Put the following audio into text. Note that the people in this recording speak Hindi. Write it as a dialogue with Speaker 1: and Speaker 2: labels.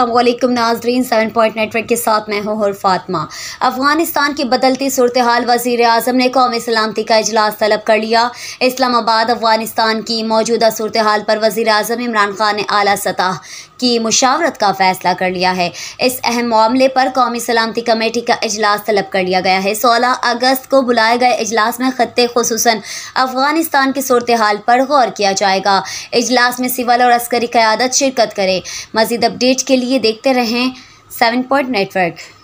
Speaker 1: अल्लाम नाजरीन सेवन पॉइंट नेटवर्क के साथ मैं हूँ हर फातमा अफगानिस्तान की बदलती सूरत हाल वजीर अजम ने कौमी सलामती का अजलास तलब कर लिया इस्लामाबाद अफगानिस्तान की मौजूदा सूरत हाल पर वजी अजम इमरान खान ने अली सतह की मुशावरत का फैसला कर लिया है इस अहम मामले पर कौमी सलामती कमेटी का अजलास तलब कर लिया गया है सोलह अगस्त को बुलाए गए अजलास में ख़त खसूस अफगानिस्तान की सूरत हाल पर गौर किया जाएगा अजलास में सिविल और अस्करी क़्यादत शिरकत करे मजीद अपडेट के लिए लिए देखते रहें सेवन पॉइंट नेटवर्क